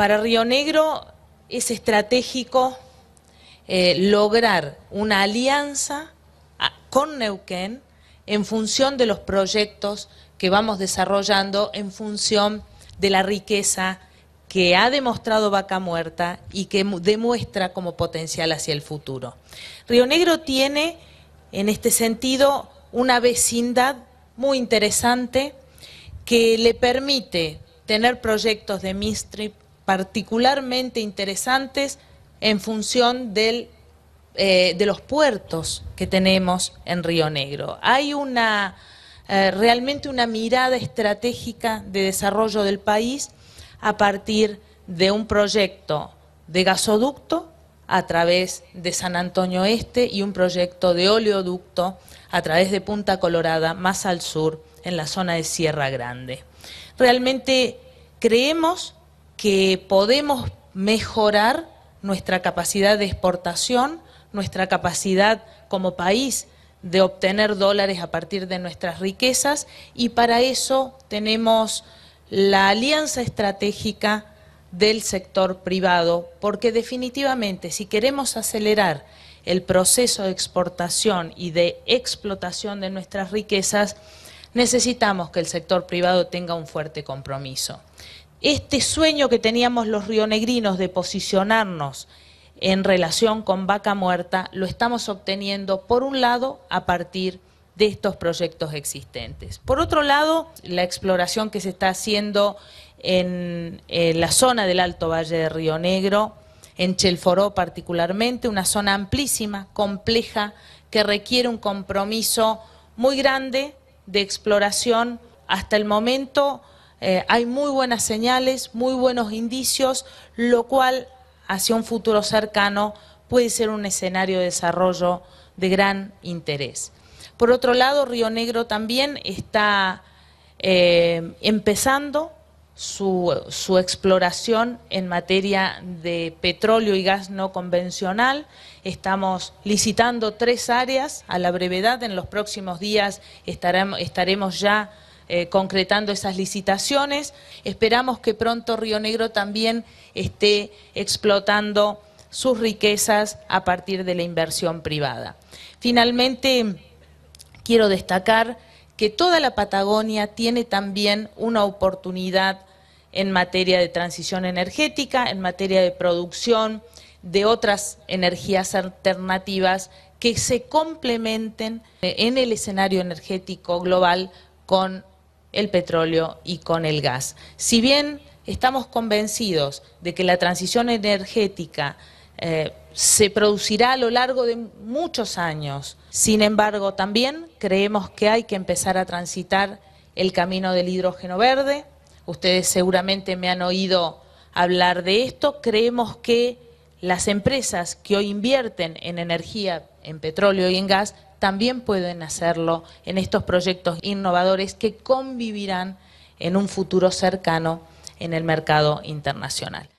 Para Río Negro es estratégico eh, lograr una alianza con Neuquén en función de los proyectos que vamos desarrollando, en función de la riqueza que ha demostrado Vaca Muerta y que demuestra como potencial hacia el futuro. Río Negro tiene, en este sentido, una vecindad muy interesante que le permite tener proyectos de mistrip, particularmente interesantes en función del, eh, de los puertos que tenemos en Río Negro. Hay una, eh, realmente una mirada estratégica de desarrollo del país a partir de un proyecto de gasoducto a través de San Antonio Este y un proyecto de oleoducto a través de Punta Colorada, más al sur, en la zona de Sierra Grande. Realmente creemos que podemos mejorar nuestra capacidad de exportación, nuestra capacidad como país de obtener dólares a partir de nuestras riquezas y para eso tenemos la alianza estratégica del sector privado, porque definitivamente si queremos acelerar el proceso de exportación y de explotación de nuestras riquezas, necesitamos que el sector privado tenga un fuerte compromiso este sueño que teníamos los rionegrinos de posicionarnos en relación con vaca muerta, lo estamos obteniendo, por un lado, a partir de estos proyectos existentes. Por otro lado, la exploración que se está haciendo en, en la zona del Alto Valle de Río Negro, en Chelforó particularmente, una zona amplísima, compleja, que requiere un compromiso muy grande de exploración. Hasta el momento eh, hay muy buenas señales, muy buenos indicios, lo cual hacia un futuro cercano puede ser un escenario de desarrollo de gran interés. Por otro lado, Río Negro también está eh, empezando su, exploración en materia de petróleo y gas no convencional. Estamos licitando tres áreas a la brevedad. En los próximos días estaremos ya eh, concretando esas licitaciones. Esperamos que pronto Río Negro también esté explotando sus riquezas a partir de la inversión privada. Finalmente, quiero destacar que toda la Patagonia tiene también una oportunidad en materia de transición energética, en materia de producción de otras energías alternativas que se complementen eh, en el escenario energético global con el petróleo y con el gas. Si bien estamos convencidos de que la transición energética eh, se producirá a lo largo de muchos años, sin embargo también creemos que hay que empezar a transitar el camino del hidrógeno verde. Ustedes seguramente me han oído hablar de esto. Creemos que las empresas que hoy invierten en energía, en petróleo y en gas, también pueden hacerlo en estos proyectos innovadores que convivirán en un futuro cercano en el mercado internacional.